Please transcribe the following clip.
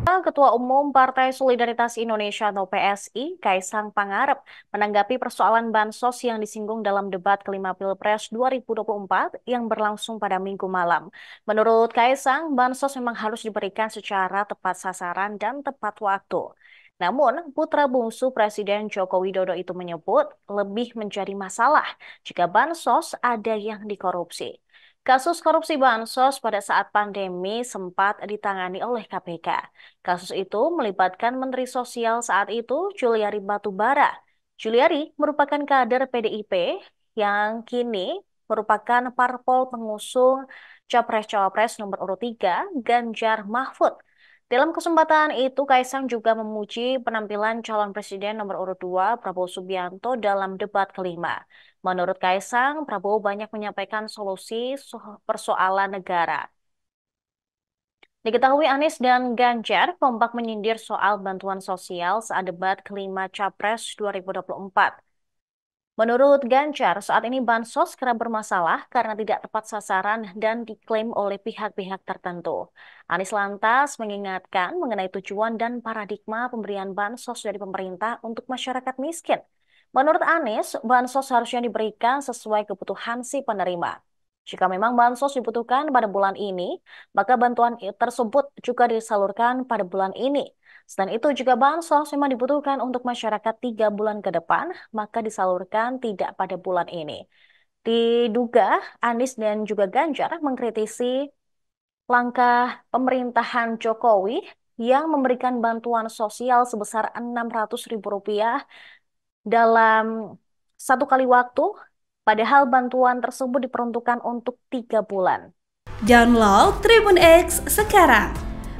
Ketua Umum Partai Solidaritas Indonesia atau PSI, Kaisang Pangarep, menanggapi persoalan bansos yang disinggung dalam debat kelima Pilpres 2024 yang berlangsung pada minggu malam. Menurut Kaisang, bansos memang harus diberikan secara tepat sasaran dan tepat waktu. Namun, putra bungsu Presiden Joko Widodo itu menyebut lebih menjadi masalah jika bansos ada yang dikorupsi. Kasus korupsi bansos pada saat pandemi sempat ditangani oleh KPK. Kasus itu melibatkan Menteri Sosial saat itu, Juliari Batubara. Juliari merupakan kader PDIP yang kini merupakan parpol pengusung Capres-Cawapres nomor urut 3 Ganjar Mahfud. Dalam kesempatan itu, Kaisang juga memuji penampilan calon presiden nomor urut 2 Prabowo Subianto dalam debat kelima. Menurut Kaisang, Prabowo banyak menyampaikan solusi persoalan negara. Diketahui Anies dan Ganjar kompak menyindir soal bantuan sosial saat debat kelima Capres 2024. Menurut Ganjar, saat ini bansos kerap bermasalah karena tidak tepat sasaran dan diklaim oleh pihak-pihak tertentu. Anies lantas mengingatkan mengenai tujuan dan paradigma pemberian bansos dari pemerintah untuk masyarakat miskin. Menurut Anies, bansos harusnya diberikan sesuai kebutuhan si penerima. Jika memang bansos dibutuhkan pada bulan ini, maka bantuan tersebut juga disalurkan pada bulan ini Selain itu juga bansos memang dibutuhkan untuk masyarakat tiga bulan ke depan, maka disalurkan tidak pada bulan ini. Diduga Anies dan juga Ganjar mengkritisi langkah pemerintahan Jokowi yang memberikan bantuan sosial sebesar Rp600.000 dalam satu kali waktu, padahal bantuan tersebut diperuntukkan untuk tiga bulan. Download Tribun X sekarang